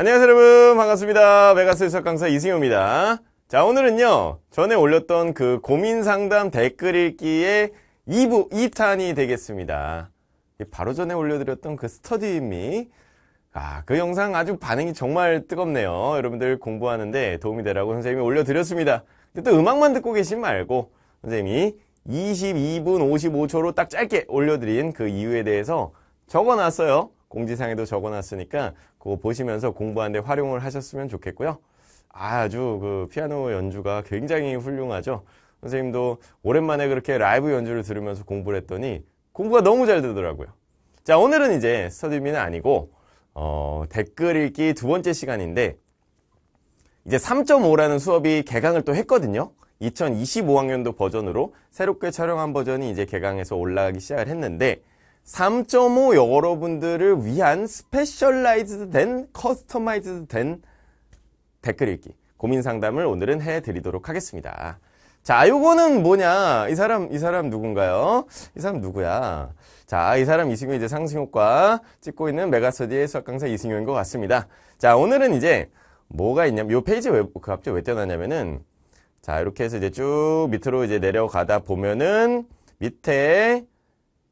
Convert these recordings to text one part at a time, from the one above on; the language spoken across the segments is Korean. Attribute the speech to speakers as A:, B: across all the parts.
A: 안녕하세요 여러분 반갑습니다 메가스 해석 강사 이승효입니다 자 오늘은요 전에 올렸던 그 고민상담 댓글 읽기의 2부 2탄이 되겠습니다 바로 전에 올려드렸던 그 스터디미 아, 그 영상 아주 반응이 정말 뜨겁네요 여러분들 공부하는데 도움이 되라고 선생님이 올려드렸습니다 근데 또 음악만 듣고 계신 말고 선생님이 22분 55초로 딱 짧게 올려드린 그 이유에 대해서 적어놨어요 공지사항에도 적어놨으니까 그거 보시면서 공부하는데 활용을 하셨으면 좋겠고요. 아, 아주 그 피아노 연주가 굉장히 훌륭하죠. 선생님도 오랜만에 그렇게 라이브 연주를 들으면서 공부를 했더니 공부가 너무 잘 되더라고요. 자 오늘은 이제 스터디미는 아니고 어, 댓글 읽기 두 번째 시간인데 이제 3.5라는 수업이 개강을 또 했거든요. 2025학년도 버전으로 새롭게 촬영한 버전이 이제 개강해서 올라가기 시작을 했는데 3.5 여러분들을 위한 스페셜라이즈드 된 커스터마이즈드 된 댓글 읽기 고민 상담을 오늘은 해드리도록 하겠습니다. 자, 요거는 뭐냐? 이 사람, 이 사람 누군가요? 이 사람 누구야? 자, 이 사람 이승윤 이제 상승효과 찍고 있는 메가스디의 수학 강사 이승윤인것 같습니다. 자, 오늘은 이제 뭐가 있냐면, 요 페이지 왜, 그 앞쪽에 왜 떼어놨냐면은, 자, 이렇게 해서 이제 쭉 밑으로 이제 내려가다 보면은, 밑에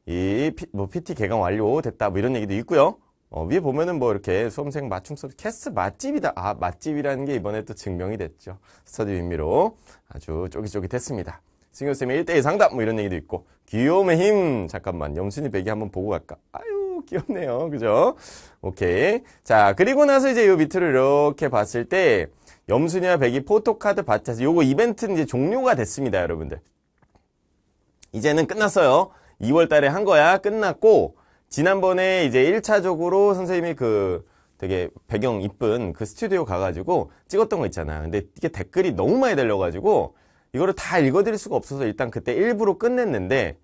A: 이뭐 PT 개강 완료됐다 뭐 이런 얘기도 있고요. 어, 위에 보면은 뭐 이렇게 수험생 맞춤 수업 캐스 맛집이다. 아 맛집이라는 게 이번에 또 증명이 됐죠. 스터디 윈미로 아주 쪼깃쪼깃했습니다. 승효쌤의 1대1 상담 뭐 이런 얘기도 있고 귀여움의 힘 잠깐만 염순이 배기 한번 보고 갈까? 아유 귀엽네요. 그죠? 오케이 자 그리고 나서 이제 이 밑으로 이렇게 봤을 때 염순이와 백이 포토카드 받쳐서 요거 이벤트는 이제 종료가 됐습니다 여러분들 이제는 끝났어요 2월 달에 한 거야. 끝났고 지난번에 이제 1차적으로 선생님이 그 되게 배경 이쁜 그 스튜디오 가가지고 찍었던 거 있잖아. 요 근데 이게 댓글이 너무 많이 달려가지고 이거를 다 읽어드릴 수가 없어서 일단 그때 일부로 끝냈는데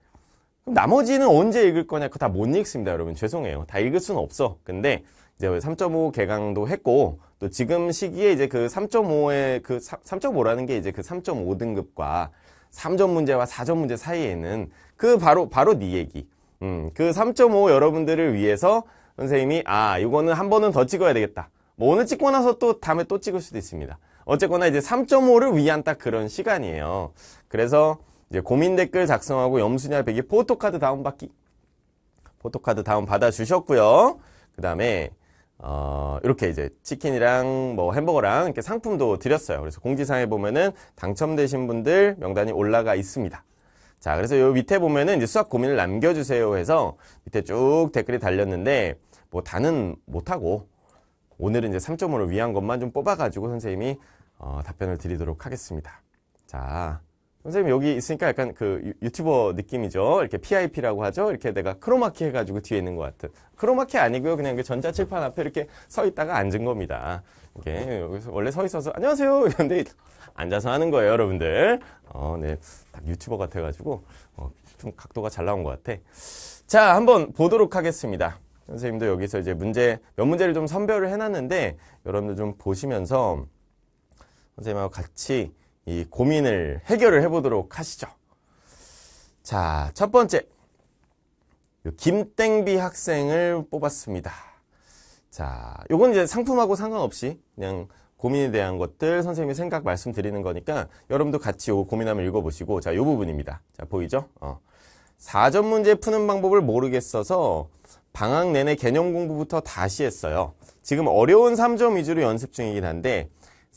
A: 나머지는 언제 읽을 거냐 그거 다 못 읽습니다 여러분 죄송해요 다 읽을 수는 없어 근데 이제 3.5 개강도 했고 또 지금 시기에 이제 그 3.5의 그 3.5라는 게 이제 그 3.5등급과 3점 문제와 4점 문제 사이에는 그 바로 바로 네 얘기. 음, 그 3.5 여러분들을 위해서 선생님이 아 이거는 한 번은 더 찍어야 되겠다. 뭐 오늘 찍고 나서 또 다음에 또 찍을 수도 있습니다. 어쨌거나 이제 3.5를 위한 딱 그런 시간이에요. 그래서 이제 고민 댓글 작성하고 염수냐 순 백이 포토카드 다운받기. 포토카드 다운 받아 주셨고요. 그 다음에 어, 이렇게 이제 치킨이랑 뭐 햄버거랑 이렇게 상품도 드렸어요. 그래서 공지사항에 보면은 당첨되신 분들 명단이 올라가 있습니다. 자, 그래서 요 밑에 보면은 이제 수학 고민을 남겨주세요 해서 밑에 쭉 댓글이 달렸는데 뭐 다는 못하고 오늘은 이제 3.5를 위한 것만 좀 뽑아가지고 선생님이 어, 답변을 드리도록 하겠습니다. 자, 선생님 여기 있으니까 약간 그 유튜버 느낌이죠. 이렇게 PIP라고 하죠. 이렇게 내가 크로마키 해가지고 뒤에 있는 것 같은. 크로마키 아니고요. 그냥 그 전자칠판 앞에 이렇게 서 있다가 앉은 겁니다. 이게 여기서 원래 서 있어서 안녕하세요 그런데 앉아서 하는 거예요, 여러분들. 어, 네, 딱 유튜버 같아가지고 어, 좀 각도가 잘 나온 것 같아. 자, 한번 보도록 하겠습니다. 선생님도 여기서 이제 문제 몇 문제를 좀 선별을 해놨는데 여러분들 좀 보시면서 선생님하고 같이 이 고민을 해결을 해보도록 하시죠. 자, 첫 번째. 김땡비 학생을 뽑았습니다. 자, 요건 이제 상품하고 상관없이 그냥 고민에 대한 것들 선생님이 생각 말씀드리는 거니까 여러분도 같이 요 고민하면 읽어보시고 자, 요 부분입니다. 자, 보이죠? 어. 4점 문제 푸는 방법을 모르겠어서 방학 내내 개념 공부부터 다시 했어요. 지금 어려운 3점 위주로 연습 중이긴 한데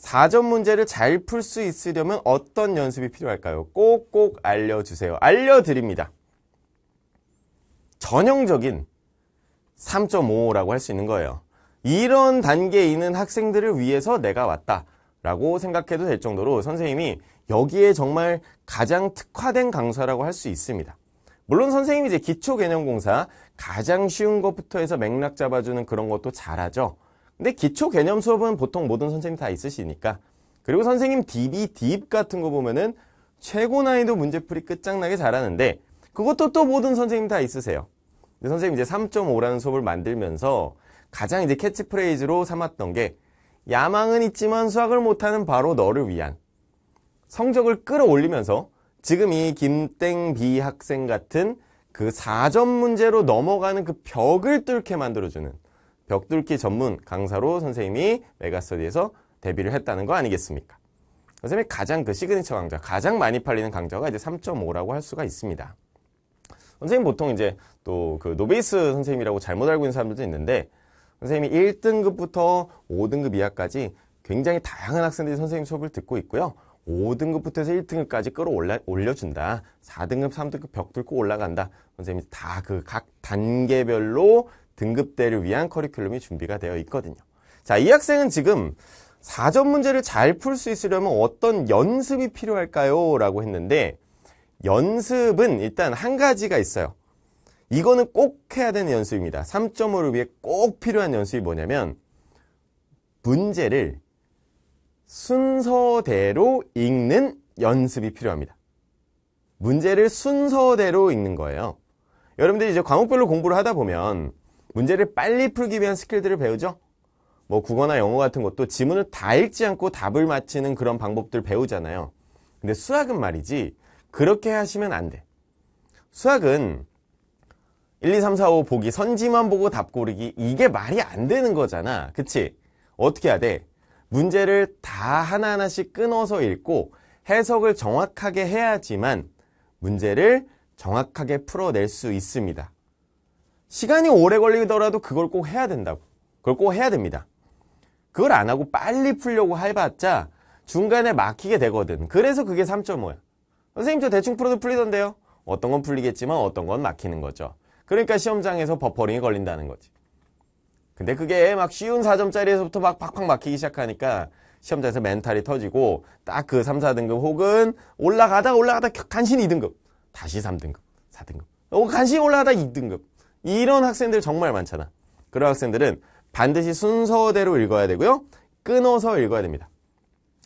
A: 4점 문제를 잘 풀 수 있으려면 어떤 연습이 필요할까요? 꼭꼭 알려주세요. 알려드립니다. 전형적인 3.5라고 할 수 있는 거예요. 이런 단계에 있는 학생들을 위해서 내가 왔다 라고 생각해도 될 정도로 선생님이 여기에 정말 가장 특화된 강사라고 할 수 있습니다. 물론 선생님이 이제 기초 개념 공사 가장 쉬운 것부터 해서 맥락 잡아주는 그런 것도 잘하죠. 근데 기초 개념 수업은 보통 모든 선생님 다 있으시니까 그리고 선생님 DB, DIB e 같은 거 보면은 최고 난이도 문제풀이 끝장나게 잘하는데 그것도 또 모든 선생님 다 있으세요 근데 선생님 이제 3.5라는 수업을 만들면서 가장 이제 캐치프레이즈로 삼았던 게 야망은 있지만 수학을 못하는 바로 너를 위한 성적을 끌어올리면서 지금 이 김땡비 학생 같은 그 4점 문제로 넘어가는 그 벽을 뚫게 만들어주는 벽 뚫기 전문 강사로 선생님이 메가스터디에서 데뷔를 했다는 거 아니겠습니까? 선생님이 가장 그 시그니처 강좌, 가장 많이 팔리는 강좌가 이제 3.5라고 할 수가 있습니다. 선생님 보통 이제 또 그 노베이스 선생님이라고 잘못 알고 있는 사람들도 있는데 선생님이 1등급부터 5등급 이하까지 굉장히 다양한 학생들이 선생님 수업을 듣고 있고요. 5등급부터 해서 1등급까지 끌어올려준다. 4등급, 3등급 벽 뚫고 올라간다. 선생님이 다 그 각 단계별로 등급대를 위한 커리큘럼이 준비가 되어 있거든요. 자, 이 학생은 지금 4점 문제를 잘 풀 수 있으려면 어떤 연습이 필요할까요? 라고 했는데 연습은 일단 한 가지가 있어요. 이거는 꼭 해야 되는 연습입니다. 3.5를 위해 꼭 필요한 연습이 뭐냐면 문제를 순서대로 읽는 연습이 필요합니다. 문제를 순서대로 읽는 거예요. 여러분들이 이제 과목별로 공부를 하다 보면 문제를 빨리 풀기 위한 스킬들을 배우죠. 뭐 국어나 영어 같은 것도 지문을 다 읽지 않고 답을 맞히는 그런 방법들 배우잖아요. 근데 수학은 말이지 그렇게 하시면 안 돼. 수학은 1, 2, 3, 4, 5 보기 선지만 보고 답 고르기 이게 말이 안 되는 거잖아. 그치? 어떻게 해야 돼? 문제를 다 하나하나씩 끊어서 읽고 해석을 정확하게 해야지만 문제를 정확하게 풀어낼 수 있습니다. 시간이 오래 걸리더라도 그걸 꼭 해야 된다고. 그걸 꼭 해야 됩니다. 그걸 안 하고 빨리 풀려고 해봤자 중간에 막히게 되거든. 그래서 그게 3.5야. 선생님 저 대충 풀어도 풀리던데요. 어떤 건 풀리겠지만 어떤 건 막히는 거죠. 그러니까 시험장에서 버퍼링이 걸린다는 거지. 근데 그게 막 쉬운 4점짜리에서부터 막 팍팍 막히기 시작하니까 시험장에서 멘탈이 터지고 딱 그 3, 4등급 혹은 올라가다 올라가다 간신히 2등급 다시 3등급 4등급 간신히 올라가다 2등급 이런 학생들 정말 많잖아. 그런 학생들은 반드시 순서대로 읽어야 되고요. 끊어서 읽어야 됩니다.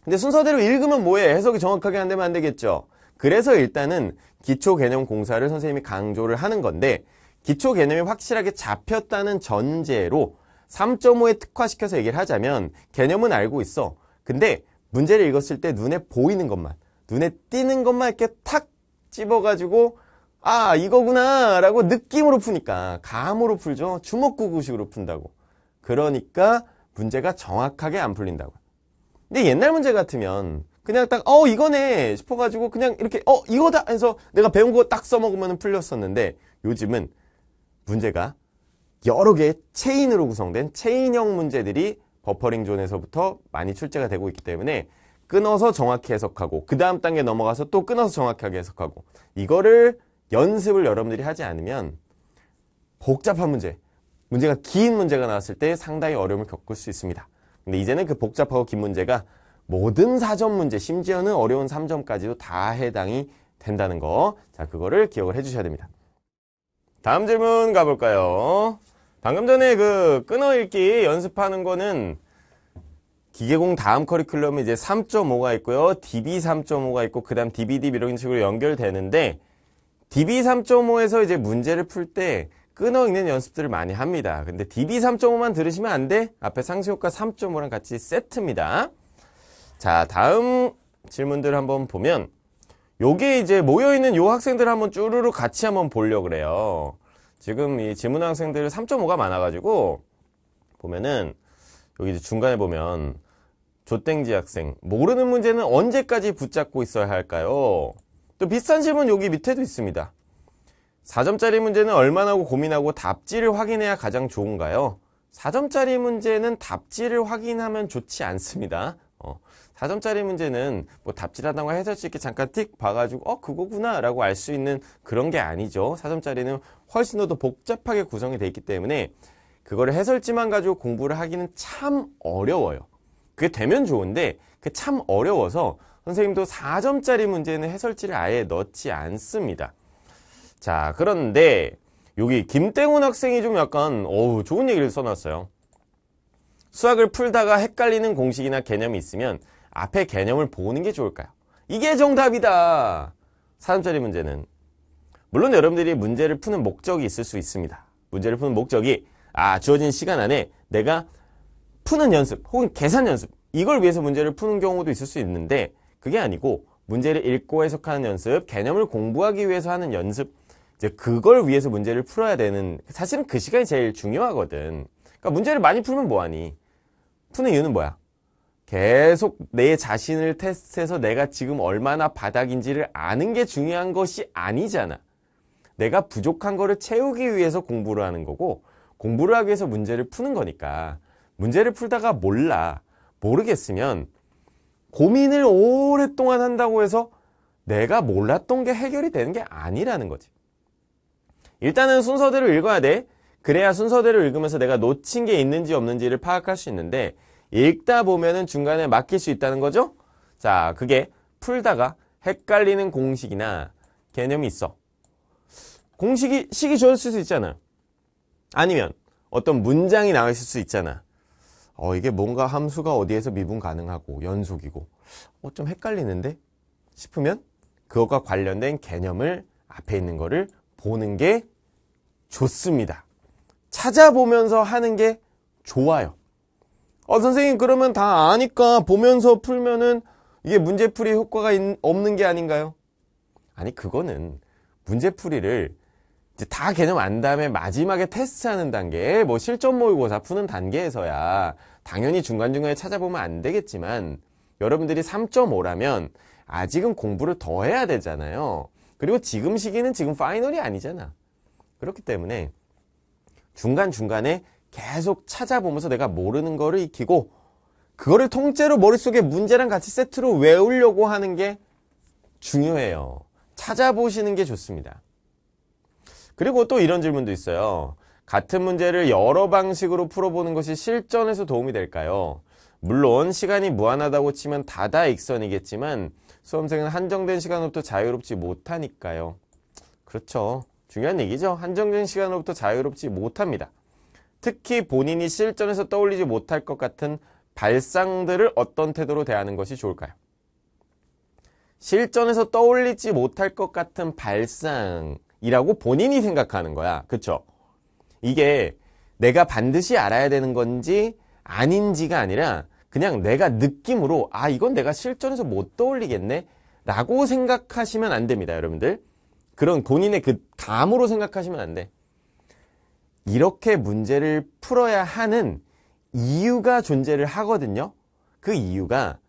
A: 근데 순서대로 읽으면 뭐해? 해석이 정확하게 안 되면 안 되겠죠. 그래서 일단은 기초 개념 공사를 선생님이 강조를 하는 건데 기초 개념이 확실하게 잡혔다는 전제로 3.5에 특화시켜서 얘기를 하자면 개념은 알고 있어. 근데 문제를 읽었을 때 눈에 보이는 것만, 눈에 띄는 것만 이렇게 탁 집어가지고 아 이거구나 라고 느낌으로 푸니까 감으로 풀죠 주먹구구식으로 푼다고 그러니까 문제가 정확하게 안 풀린다고 근데 옛날 문제 같으면 그냥 딱 어 이거네 싶어가지고 그냥 이렇게 어 이거다 해서 내가 배운 거 딱 써먹으면 풀렸었는데 요즘은 문제가 여러 개의 체인으로 구성된 체인형 문제들이 버퍼링 존에서부터 많이 출제가 되고 있기 때문에 끊어서 정확히 해석하고 그 다음 단계 넘어가서 또 끊어서 정확하게 해석하고 이거를 연습을 여러분들이 하지 않으면 복잡한 문제, 문제가 긴 문제가 나왔을 때 상당히 어려움을 겪을 수 있습니다. 근데 이제는 그 복잡하고 긴 문제가 모든 사전 문제, 심지어는 어려운 3점까지도 다 해당이 된다는 거. 자, 그거를 기억을 해주셔야 됩니다. 다음 질문 가볼까요? 방금 전에 그 끊어읽기 연습하는 거는 기계공 다음 커리큘럼에 이제 3.5가 있고요. DB 3.5가 있고 그 다음 DBD 이런 식으로 연결되는데 DB3.5에서 이제 문제를 풀 때 끊어 읽는 연습들을 많이 합니다. 근데 DB3.5만 들으시면 안 돼. 앞에 상시효과 3.5랑 같이 세트입니다. 자, 다음 질문들 한번 보면 요게 이제 모여있는 요 학생들 한번 쭈루룩 같이 한번 보려고 그래요. 지금 이 지문 학생들 3.5가 많아가지고 보면은 여기 중간에 보면 조땡지 학생 모르는 문제는 언제까지 붙잡고 있어야 할까요? 또 비싼 질문 여기 밑에도 있습니다. 4점짜리 문제는 얼마나고 고민하고 답지를 확인해야 가장 좋은가요? 4점짜리 문제는 답지를 확인하면 좋지 않습니다. 어, 4점짜리 문제는 뭐 답지라던가 해설수 있게 잠깐 틱 봐가지고 어 그거구나 라고 알 수 있는 그런 게 아니죠. 4점짜리는 훨씬 더 복잡하게 구성이 되어 있기 때문에 그거를 해설지만 가지고 공부를 하기는 참 어려워요. 그게 되면 좋은데 그참 어려워서 선생님도 4점짜리 문제는 해설지를 아예 넣지 않습니다. 자, 그런데 여기 김땡훈 학생이 좀 약간 어우 좋은 얘기를 써놨어요. 수학을 풀다가 헷갈리는 공식이나 개념이 있으면 앞에 개념을 보는 게 좋을까요? 이게 정답이다. 4점짜리 문제는 물론 여러분들이 문제를 푸는 목적이 있을 수 있습니다. 문제를 푸는 목적이 아 주어진 시간 안에 내가 푸는 연습 혹은 계산 연습 이걸 위해서 문제를 푸는 경우도 있을 수 있는데 그게 아니고 문제를 읽고 해석하는 연습, 개념을 공부하기 위해서 하는 연습 이제 그걸 위해서 문제를 풀어야 되는 사실은 그 시간이 제일 중요하거든 그러니까 문제를 많이 풀면 뭐하니? 푸는 이유는 뭐야? 계속 내 자신을 테스트해서 내가 지금 얼마나 바닥인지를 아는 게 중요한 것이 아니잖아 내가 부족한 거를 채우기 위해서 공부를 하는 거고 공부를 하기 위해서 문제를 푸는 거니까 문제를 풀다가 몰라 모르겠으면 고민을 오랫동안 한다고 해서 내가 몰랐던 게 해결이 되는 게 아니라는 거지. 일단은 순서대로 읽어야 돼. 그래야 순서대로 읽으면서 내가 놓친 게 있는지 없는지를 파악할 수 있는데 읽다 보면은 중간에 막힐 수 있다는 거죠? 자, 그게 풀다가 헷갈리는 공식이나 개념이 있어. 공식이 식이 좋을수 있잖아. 아니면 어떤 문장이 나왔을 수 있잖아. 어, 이게 뭔가 함수가 어디에서 미분 가능하고 연속이고 어, 좀 헷갈리는데 싶으면 그것과 관련된 개념을 앞에 있는 거를 보는 게 좋습니다. 찾아보면서 하는 게 좋아요. 어, 선생님 그러면 다 아니까 보면서 풀면은 이게 문제풀이 효과가 있, 없는 게 아닌가요? 아니 그거는 문제풀이를 다 개념 안 다음에 마지막에 테스트하는 단계, 뭐 실전 모의고사 푸는 단계에서야 당연히 중간중간에 찾아보면 안 되겠지만 여러분들이 3.5라면 아직은 공부를 더 해야 되잖아요. 그리고 지금 시기는 지금 파이널이 아니잖아. 그렇기 때문에 중간중간에 계속 찾아보면서 내가 모르는 거를 익히고 그거를 통째로 머릿속에 문제랑 같이 세트로 외우려고 하는 게 중요해요. 찾아보시는 게 좋습니다. 그리고 또 이런 질문도 있어요. 같은 문제를 여러 방식으로 풀어보는 것이 실전에서 도움이 될까요? 물론 시간이 무한하다고 치면 다다익선이겠지만 수험생은 한정된 시간으로부터 자유롭지 못하니까요. 그렇죠. 중요한 얘기죠. 한정된 시간으로부터 자유롭지 못합니다. 특히 본인이 실전에서 떠올리지 못할 것 같은 발상들을 어떤 태도로 대하는 것이 좋을까요? 실전에서 떠올리지 못할 것 같은 발상이라고 본인이 생각하는 거야. 그쵸? 이게 내가 반드시 알아야 되는 건지 아닌지가 아니라 그냥 내가 느낌으로 아 이건 내가 실전에서 못 떠올리겠네 라고 생각하시면 안 됩니다 여러분들 그런 본인의 그 감으로 생각하시면 안 돼 이렇게 문제를 풀어야 하는 이유가 존재를 하거든요 그 이유가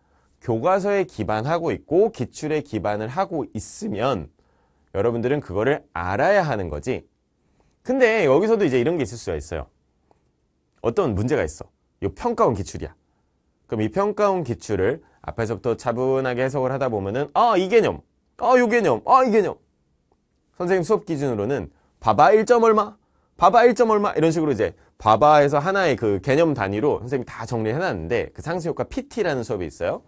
A: 교과서에 기반하고 있고 기출에 기반을 하고 있으면 여러분들은 그거를 알아야 하는 거지 근데 여기서도 이제 이런 게 있을 수가 있어요. 어떤 문제가 있어. 이 평가원 기출이야. 그럼 이 평가원 기출을 앞에서부터 차분하게 해석을 하다 보면은 아, 이 개념. 아, 이 개념. 아, 이 개념. 선생님 수업 기준으로는 봐봐 1점 얼마? 봐봐 1점 얼마? 이런 식으로 이제 봐봐에서 하나의 그 개념 단위로 선생님이 다 정리해 놨는데 그 상세 효과 PT라는 수업이 있어요.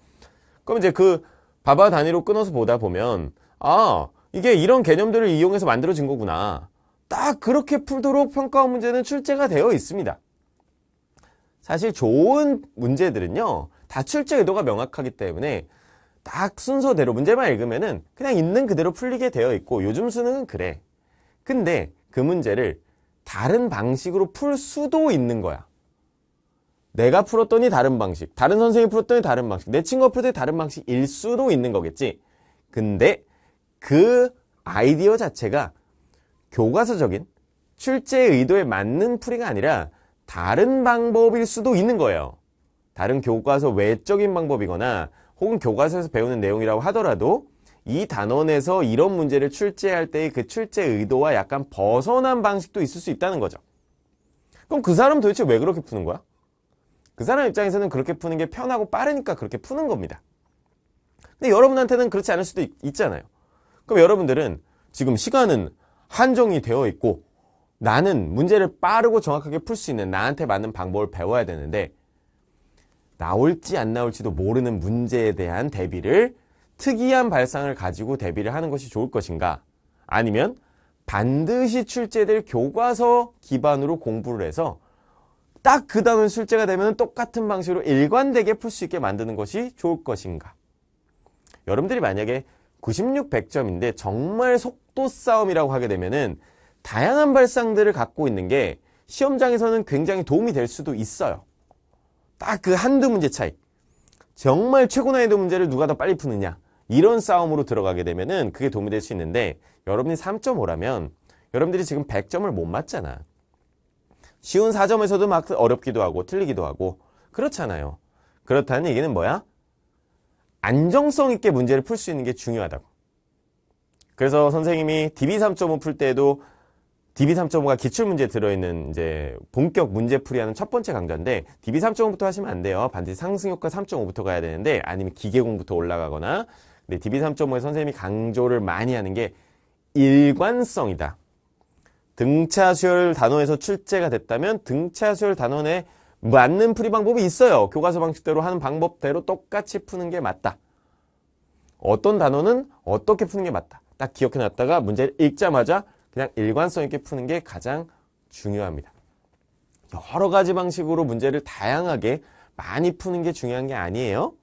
A: 그럼 이제 그 봐봐 단위로 끊어서 보다 보면 아, 이게 이런 개념들을 이용해서 만들어진 거구나. 딱 그렇게 풀도록 평가원 문제는 출제가 되어 있습니다. 사실 좋은 문제들은요. 다 출제 의도가 명확하기 때문에 딱 순서대로 문제만 읽으면은 그냥 있는 그대로 풀리게 되어 있고 요즘 수능은 그래. 근데 그 문제를 다른 방식으로 풀 수도 있는 거야. 내가 풀었더니 다른 방식, 다른 선생이 님 풀었더니 다른 방식, 내 친구가 풀었더니 다른 방식일 수도 있는 거겠지. 근데 그 아이디어 자체가 교과서적인 출제의 도에 맞는 풀이가 아니라 다른 방법일 수도 있는 거예요. 다른 교과서 외적인 방법이거나 혹은 교과서에서 배우는 내용이라고 하더라도 이 단원에서 이런 문제를 출제할 때의 그 출제 의도와 약간 벗어난 방식도 있을 수 있다는 거죠. 그럼 그 사람 도대체 왜 그렇게 푸는 거야? 그 사람 입장에서는 그렇게 푸는 게 편하고 빠르니까 그렇게 푸는 겁니다. 근데 여러분한테는 그렇지 않을 수도 있, 잖아요 그럼 여러분들은 지금 시간은 한정이 되어 있고 나는 문제를 빠르고 정확하게 풀 수 있는 나한테 맞는 방법을 배워야 되는데 나올지 안 나올지도 모르는 문제에 대한 대비를 특이한 발상을 가지고 대비를 하는 것이 좋을 것인가 아니면 반드시 출제될 교과서 기반으로 공부를 해서 딱 그 다음에 출제가 되면 똑같은 방식으로 일관되게 풀 수 있게 만드는 것이 좋을 것인가 여러분들이 만약에 96, 100점인데 정말 속도 싸움이라고 하게 되면은 다양한 발상들을 갖고 있는 게 시험장에서는 굉장히 도움이 될 수도 있어요. 딱 그 한두 문제 차이. 정말 최고 난이도 문제를 누가 더 빨리 푸느냐. 이런 싸움으로 들어가게 되면은 그게 도움이 될 수 있는데 여러분이 3.5라면 여러분들이 지금 100점을 못 맞잖아. 쉬운 4점에서도 막 어렵기도 하고 틀리기도 하고 그렇잖아요. 그렇다는 얘기는 뭐야? 안정성 있게 문제를 풀 수 있는 게 중요하다고. 그래서 선생님이 DB 3.5풀 때에도 DB 3.5가 기출문제 들어있는 이제 본격 문제풀이 하는 첫 번째 강좌인데 DB 3.5부터 하시면 안 돼요. 반드시 상승효과 3.5부터 가야 되는데 아니면 기계공부터 올라가거나 근데 DB 3.5에 선생님이 강조를 많이 하는 게 일관성이다. 등차 수열 단원에서 출제가 됐다면 등차 수열 단원에 맞는 풀이 방법이 있어요. 교과서 방식대로 하는 방법대로 똑같이 푸는 게 맞다. 어떤 단어는 어떻게 푸는 게 맞다. 딱 기억해놨다가 문제를 읽자마자 그냥 일관성 있게 푸는 게 가장 중요합니다. 여러 가지 방식으로 문제를 다양하게 많이 푸는 게 중요한 게 아니에요.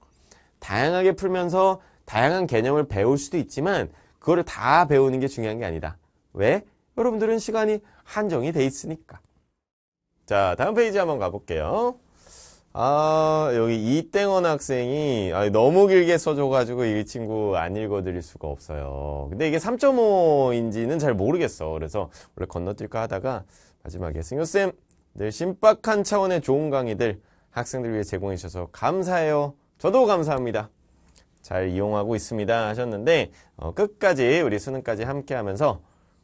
A: 다양하게 풀면서 다양한 개념을 배울 수도 있지만 그거를 다 배우는 게 중요한 게 아니다. 왜? 여러분들은 시간이 한정이 돼 있으니까. 자, 다음 페이지 한번 가볼게요. 아, 여기 이땡원 학생이 너무 길게 써줘가지고 이 친구 안 읽어드릴 수가 없어요. 근데 이게 3.5인지는 잘 모르겠어. 그래서 원래 건너뛸까 하다가 마지막에 승효쌤, 늘 신박한 차원의 좋은 강의들 학생들 위해 제공해 주셔서 감사해요. 저도 감사합니다. 잘 이용하고 있습니다 하셨는데 어, 끝까지 우리 수능까지 함께 하면서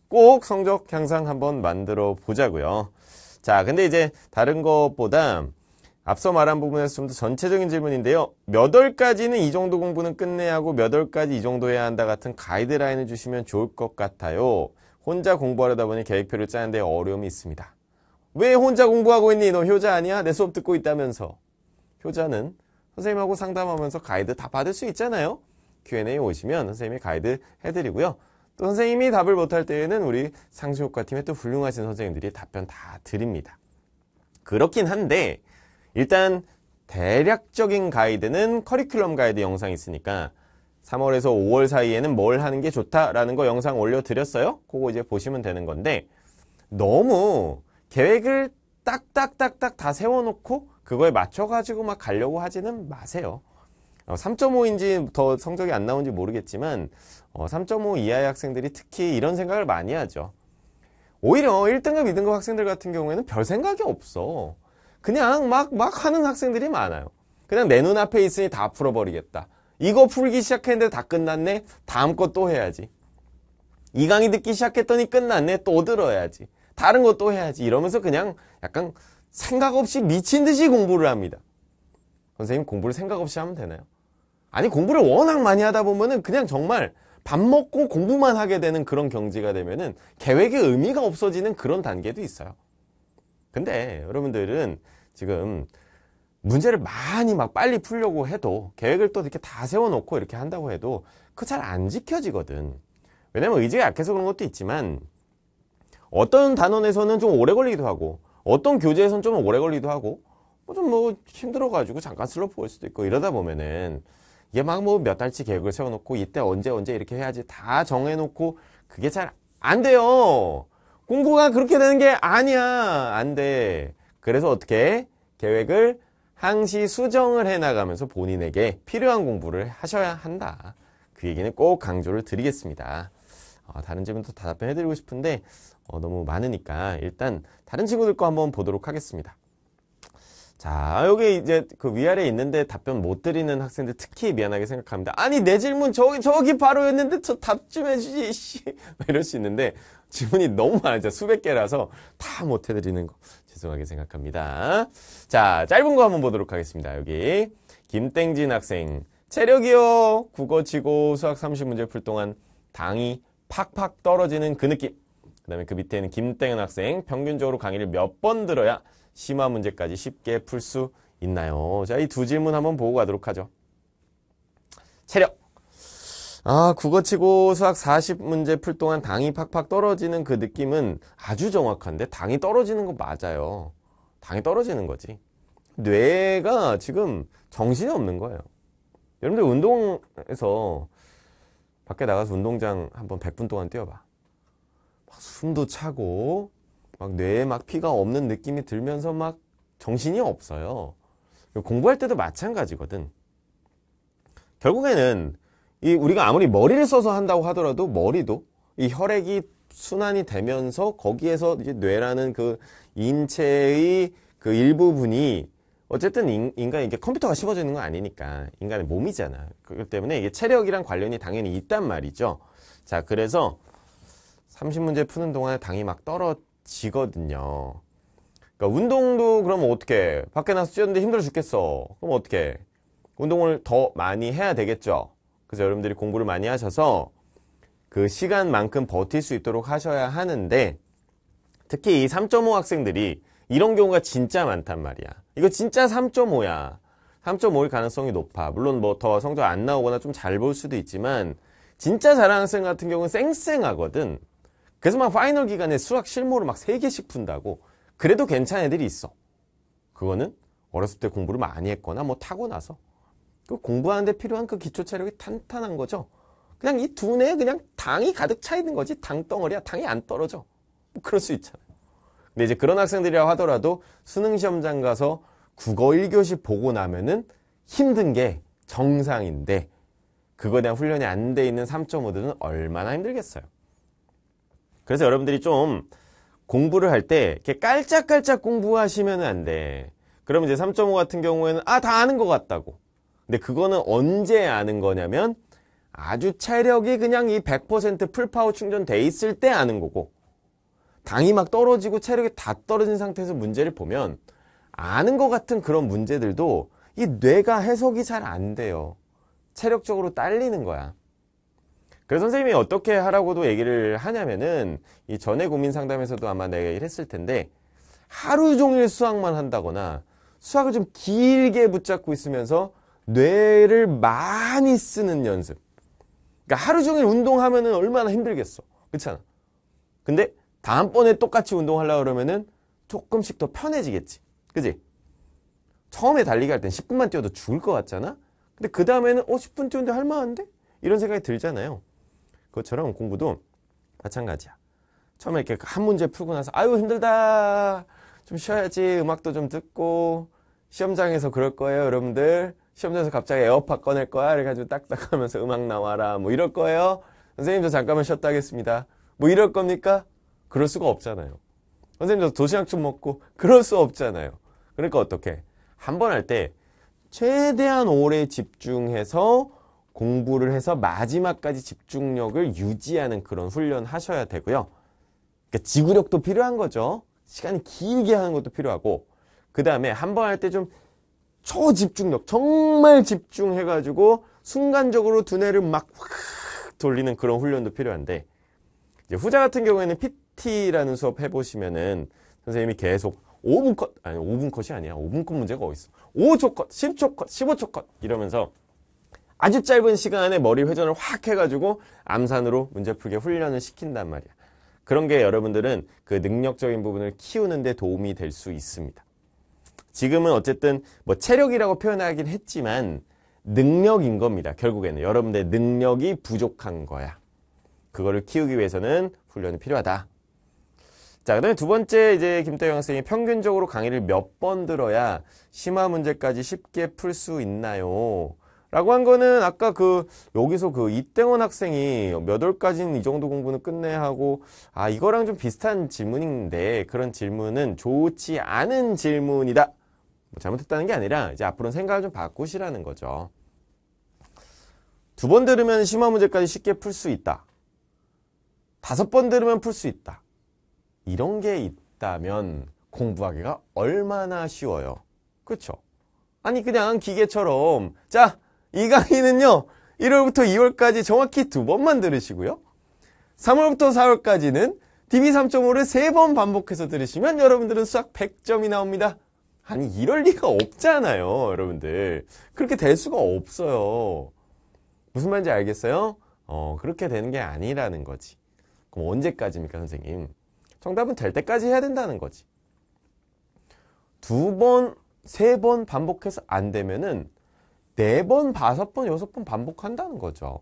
A: 꼭 성적 향상 한번 만들어 보자고요. 자, 근데 이제 다른 것보다 앞서 말한 부분에서 좀 더 전체적인 질문인데요. 몇 월까지는 이 정도 공부는 끝내야 하고 몇 월까지 이 정도 해야 한다 같은 가이드라인을 주시면 좋을 것 같아요. 혼자 공부하려다 보니 계획표를 짜는데 어려움이 있습니다. 왜 혼자 공부하고 있니? 너 효자 아니야? 내 수업 듣고 있다면서. 효자는 선생님하고 상담하면서 가이드 다 받을 수 있잖아요. Q&A 오시면 선생님이 가이드 해드리고요. 또 선생님이 답을 못할 때에는 우리 상수효과팀의 또 훌륭하신 선생님들이 답변 다 드립니다. 그렇긴 한데 일단 대략적인 가이드는 커리큘럼 가이드 영상이 있으니까 3월에서 5월 사이에는 뭘 하는 게 좋다라는 거 영상 올려드렸어요. 그거 이제 보시면 되는 건데 너무 계획을 딱딱딱딱 다 세워놓고 그거에 맞춰가지고 막 가려고 하지는 마세요. 3.5인지 어, 더 성적이 안 나온지 모르겠지만 3.5 어, 이하의 학생들이 특히 이런 생각을 많이 하죠. 오히려 1등급, 2등급 학생들 같은 경우에는 별 생각이 없어. 그냥 막, 막 하는 학생들이 많아요. 그냥 내 눈앞에 있으니 다 풀어버리겠다. 이거 풀기 시작했는데 다 끝났네? 다음 것또 해야지. 이 강의 듣기 시작했더니 끝났네? 또 들어야지. 다른 것도 해야지. 이러면서 그냥 약간 생각 없이 미친 듯이 공부를 합니다. 선생님 공부를 생각 없이 하면 되나요? 아니 공부를 워낙 많이 하다 보면은 그냥 정말 밥 먹고 공부만 하게 되는 그런 경지가 되면은 계획의 의미가 없어지는 그런 단계도 있어요. 근데 여러분들은 지금 문제를 많이 막 빨리 풀려고 해도 계획을 또 이렇게 다 세워놓고 이렇게 한다고 해도 그 잘 안 지켜지거든. 왜냐면 의지가 약해서 그런 것도 있지만 어떤 단원에서는 좀 오래 걸리기도 하고 어떤 교재에서는 좀 오래 걸리기도 하고 뭐 좀 뭐 힘들어가지고 잠깐 슬로프 올 수도 있고 이러다 보면은 이게 막 뭐 몇 달치 계획을 세워놓고 이때 언제 언제 이렇게 해야지 다 정해놓고 그게 잘 안 돼요. 공부가 그렇게 되는 게 아니야. 안 돼. 그래서 어떻게 계획을 항시 수정을 해나가면서 본인에게 필요한 공부를 하셔야 한다. 그 얘기는 꼭 강조를 드리겠습니다. 어, 다른 질문도 다 답변해드리고 싶은데 어, 너무 많으니까 일단 다른 친구들 거 한번 보도록 하겠습니다. 자 여기 이제 그 위아래 있는데 답변 못 드리는 학생들 특히 미안하게 생각합니다 아니 내 질문 저기 저기 바로였는데 저 답 좀 해주지 씨 뭐 이럴 수 있는데 질문이 너무 많아요 수백 개라서 다 못 해드리는 거 죄송하게 생각합니다 자 짧은 거 한번 보도록 하겠습니다 여기 김땡진 학생 체력이요 국어치고 수학 30문제 풀 동안 당이 팍팍 떨어지는 그 느낌 그 다음에 그 밑에는 김땡은 학생 평균적으로 강의를 몇 번 들어야 심화 문제까지 쉽게 풀 수 있나요? 자, 이 두 질문 한번 보고 가도록 하죠. 체력. 아, 국어치고 수학 40문제 풀 동안 당이 팍팍 떨어지는 그 느낌은 아주 정확한데 당이 떨어지는 거 맞아요. 당이 떨어지는 거지. 뇌가 지금 정신이 없는 거예요. 여러분들 운동에서 밖에 나가서 운동장 한번 100분 동안 뛰어봐. 숨도 차고 막 뇌에 막 피가 없는 느낌이 들면서 막 정신이 없어요. 공부할 때도 마찬가지거든. 결국에는 이 우리가 아무리 머리를 써서 한다고 하더라도 머리도 이 혈액이 순환이 되면서 거기에서 이제 뇌라는 그 인체의 그 일부분이 어쨌든 인, 간이 게 컴퓨터가 씹어지는건 아니니까 인간의 몸이잖아. 그렇기 때문에 이게 체력이랑 관련이 당연히 있단 말이죠. 자, 그래서 30문제 푸는 동안에 당이 막 떨어 져 지거든요 그러니까 운동도 그러면 어떻게 밖에 나서 뛰었는데 힘들어 죽겠어 그럼 어떻게 운동을 더 많이 해야 되겠죠 그래서 여러분들이 공부를 많이 하셔서 그 시간만큼 버틸 수 있도록 하셔야 하는데 특히 이 3.5 학생들이 이런 경우가 진짜 많단 말이야 이거 진짜 3.5야 3.5일 가능성이 높아 물론 뭐 더 성적 안 나오거나 좀 잘 볼 수도 있지만 진짜 잘하는 학생 같은 경우는 쌩쌩하거든 그래서 막 파이널 기간에 수학 실무를 막 3개씩 푼다고 그래도 괜찮은 애들이 있어. 그거는 어렸을 때 공부를 많이 했거나 뭐 타고나서 그 공부하는데 필요한 그 기초 체력이 탄탄한 거죠. 그냥 이 두뇌에 그냥 당이 가득 차 있는 거지 당덩어리야 당이 안 떨어져. 뭐 그럴 수 있잖아요. 근데 이제 그런 학생들이라 고 하더라도 수능 시험장 가서 국어 1교시 보고 나면은 힘든 게 정상인데 그거에 대한 훈련이 안 돼 있는 3.5들은 얼마나 힘들겠어요. 그래서 여러분들이 좀 공부를 할 때 이렇게 깔짝깔짝 공부하시면 안 돼. 그러면 이제 3.5 같은 경우에는 아 다 아는 것 같다고. 근데 그거는 언제 아는 거냐면 아주 체력이 그냥 이 100% 풀파워 충전돼 있을 때 아는 거고 당이 막 떨어지고 체력이 다 떨어진 상태에서 문제를 보면 아는 것 같은 그런 문제들도 이 뇌가 해석이 잘 안 돼요. 체력적으로 딸리는 거야. 그래서 선생님이 어떻게 하라고도 얘기를 하냐면은 이 전에 국민 상담에서도 아마 내가 얘기를 했을 텐데 하루 종일 수학만 한다거나 수학을 좀 길게 붙잡고 있으면서 뇌를 많이 쓰는 연습. 그러니까 하루 종일 운동하면은 얼마나 힘들겠어. 그렇잖아. 근데 다음번에 똑같이 운동하려고 그러면은 조금씩 더 편해지겠지. 그지? 처음에 달리기 할 땐 10분만 뛰어도 죽을 것 같잖아? 근데 그 다음에는 어, 10분 뛰는데 할만한데? 이런 생각이 들잖아요. 그것처럼 공부도 마찬가지야. 처음에 이렇게 한 문제 풀고 나서 아유 힘들다 좀 쉬어야지 음악도 좀 듣고 시험장에서 그럴 거예요 여러분들 시험장에서 갑자기 에어팟 꺼낼 거야 그래가지고 딱딱 하면서 음악 나와라 뭐 이럴 거예요 선생님 저 잠깐만 쉬었다 하겠습니다 뭐 이럴 겁니까? 그럴 수가 없잖아요 선생님 저 도시락 좀 먹고 그럴 수 없잖아요 그러니까 어떻게 한 번 할 때 최대한 오래 집중해서 공부를 해서 마지막까지 집중력을 유지하는 그런 훈련 하셔야 되고요. 그러니까 지구력도 필요한 거죠. 시간이 길게 하는 것도 필요하고 그 다음에 한 번 할 때 좀 초집중력 정말 집중해가지고 순간적으로 두뇌를 막 확 돌리는 그런 훈련도 필요한데 후자 같은 경우에는 PT라는 수업 해보시면은 선생님이 계속 5분 컷 아니 5분 컷이 아니야 5분 컷 문제가 어딨어 5초 컷 10초 컷 15초 컷 이러면서 아주 짧은 시간에 머리 회전을 확 해가지고 암산으로 문제 풀게 훈련을 시킨단 말이야. 그런 게 여러분들은 그 능력적인 부분을 키우는 데 도움이 될 수 있습니다. 지금은 어쨌든 뭐 체력이라고 표현하긴 했지만 능력인 겁니다. 결국에는 여러분들의 능력이 부족한 거야. 그거를 키우기 위해서는 훈련이 필요하다. 자, 그 다음에 두 번째 이제 김태경 학생이 평균적으로 강의를 몇 번 들어야 심화 문제까지 쉽게 풀 수 있나요? 라고 한 거는 아까 그 여기서 그 이땡원 학생이 몇 월까지는 이 정도 공부는 끝내 하고 아 이거랑 좀 비슷한 질문인데 그런 질문은 좋지 않은 질문이다 뭐 잘못했다는 게 아니라 이제 앞으로는 생각을 좀 바꾸시라는 거죠 두 번 들으면 심화 문제까지 쉽게 풀 수 있다 다섯 번 들으면 풀 수 있다 이런 게 있다면 공부하기가 얼마나 쉬워요 그렇죠 아니 그냥 기계처럼 자이 강의는요 1월부터 2월까지 정확히 두 번만 들으시고요 3월부터 4월까지는 DB 3.5를 세 번 반복해서 들으시면 여러분들은 수학 100점이 나옵니다 아니 이럴 리가 없잖아요 여러분들 그렇게 될 수가 없어요 무슨 말인지 알겠어요? 어 그렇게 되는 게 아니라는 거지 그럼 언제까지입니까 선생님? 정답은 될 때까지 해야 된다는 거지 두 번, 세 번 반복해서 안 되면은 네 번, 다섯 번, 여섯 번 반복한다는 거죠.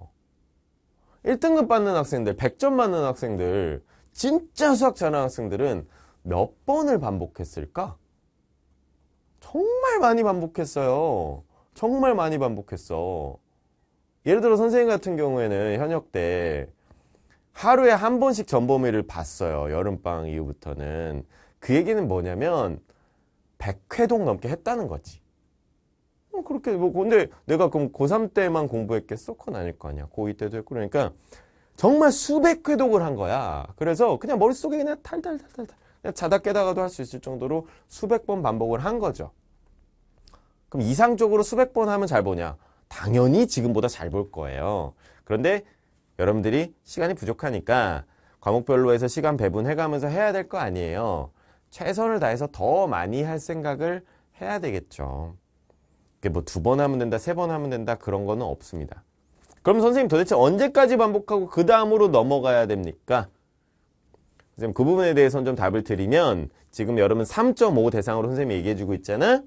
A: 1등급 받는 학생들, 100점 받는 학생들, 진짜 수학 잘하는 학생들은 몇 번을 반복했을까? 정말 많이 반복했어요. 정말 많이 반복했어. 예를 들어 선생님 같은 경우에는 현역 때 하루에 한 번씩 전범위를 봤어요. 여름방학 이후부터는. 그 얘기는 뭐냐면 100회동 넘게 했다는 거지. 뭐 그렇게 뭐 근데 내가 그럼 고3 때만 공부했겠어? 그건 아닐 거 아니야. 고2 때도 했고 그러니까 정말 수백 회독을 한 거야. 그래서 그냥 머릿속에 그냥 탈탈탈탈 그냥 자다 깨다가도 할 수 있을 정도로 수백 번 반복을 한 거죠. 그럼 이상적으로 수백 번 하면 잘 보냐? 당연히 지금보다 잘 볼 거예요. 그런데 여러분들이 시간이 부족하니까 과목별로 해서 시간 배분해 가면서 해야 될 거 아니에요. 최선을 다해서 더 많이 할 생각을 해야 되겠죠. 뭐두번 하면 된다, 세 번 하면 된다 그런 거는 없습니다. 그럼 선생님 도대체 언제까지 반복하고 그 다음으로 넘어가야 됩니까? 선생님 그 부분에 대해서는 좀 답을 드리면 지금 여러분 3.5 대상으로 선생님이 얘기해주고 있잖아.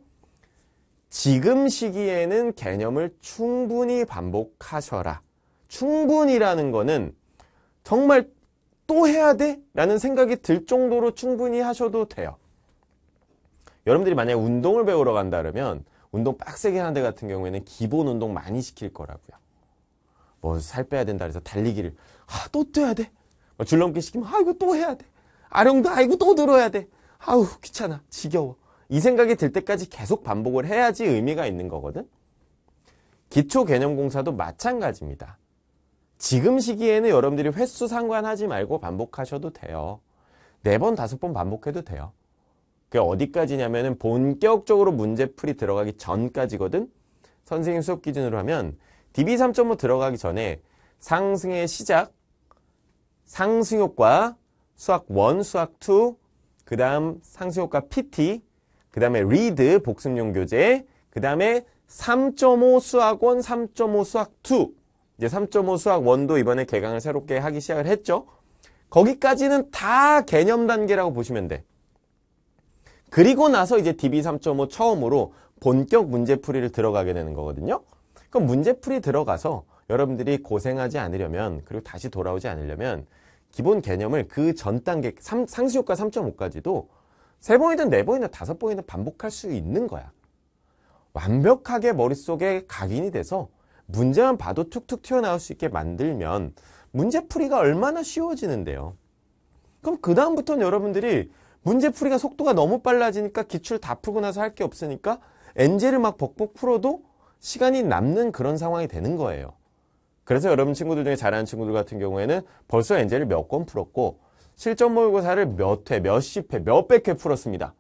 A: 지금 시기에는 개념을 충분히 반복하셔라. 충분이라는 거는 정말 또 해야 돼? 라는 생각이 들 정도로 충분히 하셔도 돼요. 여러분들이 만약에 운동을 배우러 간다 그러면 운동 빡세게 하는 데 같은 경우에는 기본 운동 많이 시킬 거라고요. 뭐 살 빼야 된다 그래서 달리기를 아 또 뛰어야 돼. 뭐 줄넘기 시키면 아 이거 또 해야 돼. 아령도 아이고 또 들어야 돼. 아우 귀찮아 지겨워. 이 생각이 들 때까지 계속 반복을 해야지 의미가 있는 거거든. 기초 개념 공사도 마찬가지입니다. 지금 시기에는 여러분들이 횟수 상관하지 말고 반복하셔도 돼요. 네 번, 다섯 번 반복해도 돼요. 그게 어디까지냐면은 본격적으로 문제풀이 들어가기 전까지거든. 선생님 수업 기준으로 하면 DB 3.5 들어가기 전에 상승의 시작, 상승효과, 수학 1, 수학 2, 그 다음 상승효과 PT, 그 다음에 리드 복습용 교재, 그 다음에 3.5 수학 1, 3.5 수학 2 이제 3.5 수학 1도 이번에 개강을 새롭게 하기 시작을 했죠. 거기까지는 다 개념 단계라고 보시면 돼. 그리고 나서 이제 DB3.5 처음으로 본격 문제풀이를 들어가게 되는 거거든요. 그럼 문제풀이 들어가서 여러분들이 고생하지 않으려면 그리고 다시 돌아오지 않으려면 기본 개념을 그 전 단계 상시효과 3.5까지도 3 번이든 4 번이든 5 번이든 반복할 수 있는 거야. 완벽하게 머릿속에 각인이 돼서 문제만 봐도 툭툭 튀어나올 수 있게 만들면 문제풀이가 얼마나 쉬워지는데요. 그럼 그 다음부터는 여러분들이 문제풀이가 속도가 너무 빨라지니까 기출 다 풀고 나서 할 게 없으니까 엔젤을막 벅벅 풀어도 시간이 남는 그런 상황이 되는 거예요. 그래서 여러분 친구들 중에 잘하는 친구들 같은 경우에는 벌써 엔젤을몇 권 풀었고 실전 모의고사를 몇 회, 몇 십 회, 몇 백 회 풀었습니다.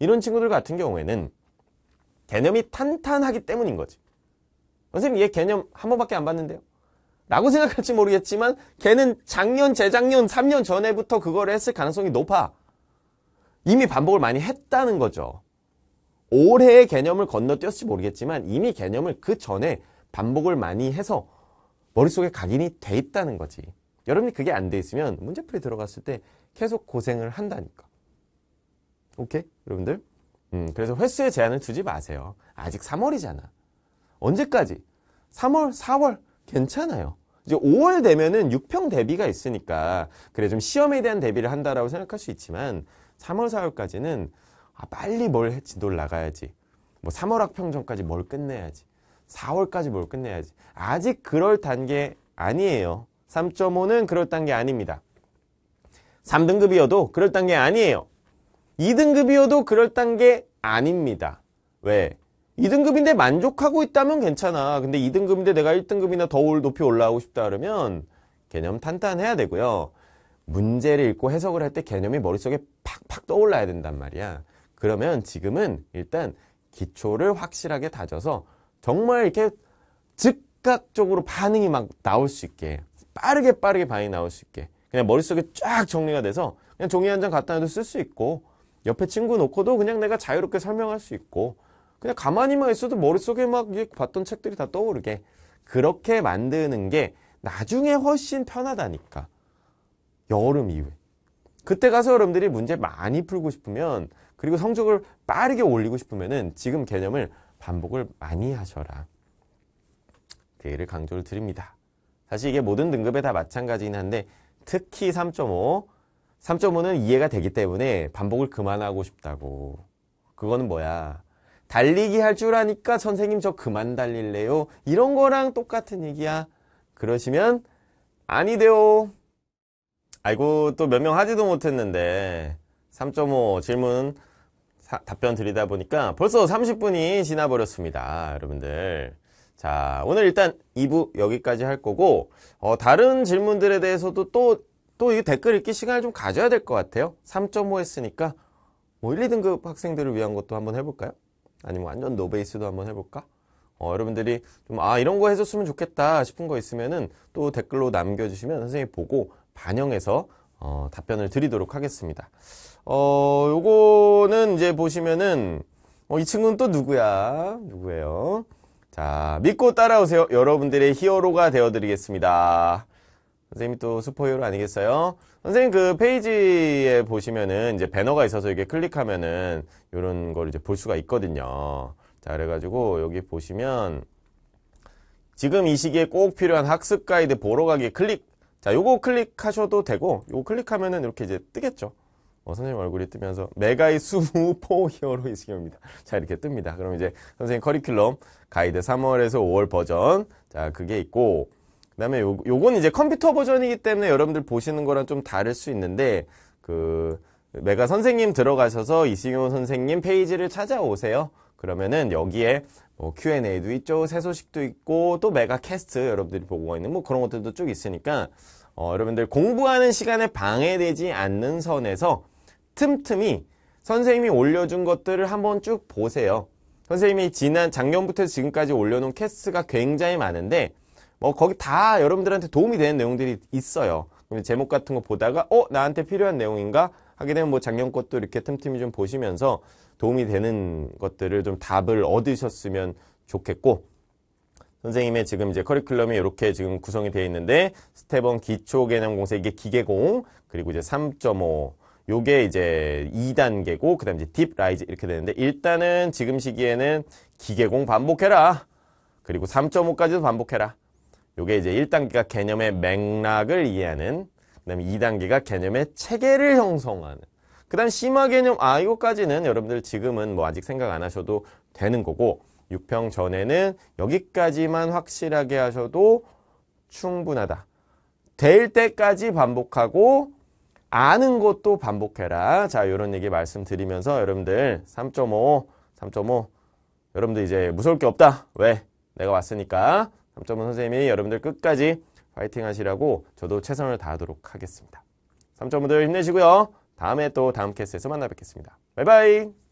A: 이런 친구들 같은 경우에는 개념이 탄탄하기 때문인 거지. 선생님 얘 개념 한 번밖에 안 봤는데요. 라고 생각할지 모르겠지만 걔는 작년, 재작년, 3년 전에부터 그걸 했을 가능성이 높아. 이미 반복을 많이 했다는 거죠. 올해의 개념을 건너뛰었을지 모르겠지만 이미 개념을 그 전에 반복을 많이 해서 머릿속에 각인이 돼 있다는 거지. 여러분이 그게 안 돼 있으면 문제풀이 들어갔을 때 계속 고생을 한다니까. 오케이? 여러분들? 음, 그래서 횟수의 제한을 두지 마세요. 아직 3월이잖아. 언제까지? 3월, 4월? 괜찮아요. 이제 5월 되면은 6평 대비가 있으니까 그래 좀 시험에 대한 대비를 한다라고 생각할 수 있지만 3월, 4월까지는 아, 빨리 뭘 지도를 나가야지. 뭐 3월 학평전까지 뭘 끝내야지. 4월까지 뭘 끝내야지. 아직 그럴 단계 아니에요. 3.5는 그럴 단계 아닙니다. 3등급이어도 그럴 단계 아니에요. 2등급이어도 그럴 단계 아닙니다. 왜? 2등급인데 만족하고 있다면 괜찮아. 근데 2등급인데 내가 1등급이나 더 높이 올라가고 싶다 그러면 개념 탄탄해야 되고요. 문제를 읽고 해석을 할 때 개념이 머릿속에 팍팍 떠올라야 된단 말이야. 그러면 지금은 일단 기초를 확실하게 다져서 정말 이렇게 즉각적으로 반응이 막 나올 수 있게 빠르게 빠르게 반응이 나올 수 있게 그냥 머릿속에 쫙 정리가 돼서 그냥 종이 한 장 갖다 놔도 쓸 수 있고 옆에 친구 놓고도 그냥 내가 자유롭게 설명할 수 있고 그냥 가만히만 있어도 머릿속에 막 봤던 책들이 다 떠오르게 그렇게 만드는 게 나중에 훨씬 편하다니까 여름 이후에. 그때 가서 여러분들이 문제 많이 풀고 싶으면 그리고 성적을 빠르게 올리고 싶으면은 지금 개념을 반복을 많이 하셔라. 대를 강조를 드립니다. 사실 이게 모든 등급에 다 마찬가지긴 한데 특히 3.5 3.5는 이해가 되기 때문에 반복을 그만하고 싶다고 그거는 뭐야 달리기 할 줄 아니까 선생님 저 그만 달릴래요 이런 거랑 똑같은 얘기야 그러시면 아니돼요 아이고 또 몇 명 하지도 못했는데 3.5 질문 사, 답변 드리다 보니까 벌써 30분이 지나버렸습니다 여러분들 자 오늘 일단 2부 여기까지 할 거고 어, 다른 질문들에 대해서도 또 또 이 댓글 읽기 시간을 좀 가져야 될 것 같아요 3.5 했으니까 뭐 1, 2등급 학생들을 위한 것도 한번 해볼까요? 아니면 완전 노베이스도 한번 해볼까? 어, 여러분들이 좀, 아, 이런 거 해줬으면 좋겠다 싶은 거 있으면은 또 댓글로 남겨주시면 선생님 보고 반영해서 어, 답변을 드리도록 하겠습니다. 어, 요거는 이제 보시면은 어, 이 친구는 또 누구야? 누구예요? 자, 믿고 따라오세요. 여러분들의 히어로가 되어드리겠습니다. 선생님이 또 슈퍼히어로 아니겠어요? 선생님 그 페이지에 보시면은 이제 배너가 있어서 이게 클릭하면은 이런 걸 이제 볼 수가 있거든요. 자, 그래가지고 여기 보시면 지금 이 시기에 꼭 필요한 학습 가이드 보러 가기 클릭 자, 요거 클릭하셔도 되고, 요거 클릭하면은 이렇게 이제 뜨겠죠. 어, 선생님 얼굴이 뜨면서 메가이 수무 포 히어로 이승엽입니다. 자, 이렇게 뜹니다. 그럼 이제 선생님 커리큘럼 가이드 3월에서 5월 버전. 자, 그게 있고, 그 다음에 요, 요건 이제 컴퓨터 버전이기 때문에 여러분들 보시는 거랑 좀 다를 수 있는데, 그, 메가 선생님 들어가셔서 이승효 선생님 페이지를 찾아오세요. 그러면은 여기에 뭐 Q&A도 있죠. 새 소식도 있고 또 메가 캐스트 여러분들이 보고 있는 뭐 그런 것들도 쭉 있으니까 어, 여러분들 공부하는 시간에 방해되지 않는 선에서 틈틈이 선생님이 올려준 것들을 한번 쭉 보세요. 선생님이 지난 작년부터 지금까지 올려놓은 캐스가 굉장히 많은데 뭐 거기 다 여러분들한테 도움이 되는 내용들이 있어요. 그럼 제목 같은 거 보다가 어 나한테 필요한 내용인가 하게 되면 뭐 작년 것도 이렇게 틈틈이 좀 보시면서 도움이 되는 것들을 좀 답을 얻으셨으면 좋겠고 선생님의 지금 이제 커리큘럼이 이렇게 지금 구성이 되어 있는데 스텝 1 기초 개념 공사 이게 기계공 그리고 이제 3.5 요게 이제 2단계고 그다음 이제 딥 라이즈 이렇게 되는데 일단은 지금 시기에는 기계공 반복해라. 그리고 3.5까지도 반복해라. 요게 이제 1단계가 개념의 맥락을 이해하는 그다음에 2단계가 개념의 체계를 형성하는 그다음 심화 개념 아 이거까지는 여러분들 지금은 뭐 아직 생각 안 하셔도 되는 거고 6평 전에는 여기까지만 확실하게 하셔도 충분하다. 될 때까지 반복하고 아는 것도 반복해라. 자, 이런 얘기 말씀드리면서 여러분들 3.5, 3.5 여러분들 이제 무서울 게 없다. 왜? 내가 왔으니까 3.5 선생님이 여러분들 끝까지 파이팅 하시라고 저도 최선을 다하도록 하겠습니다. 3.5들 힘내시고요. 다음에 또 다음 캐스에서 만나 뵙겠습니다. 바이바이!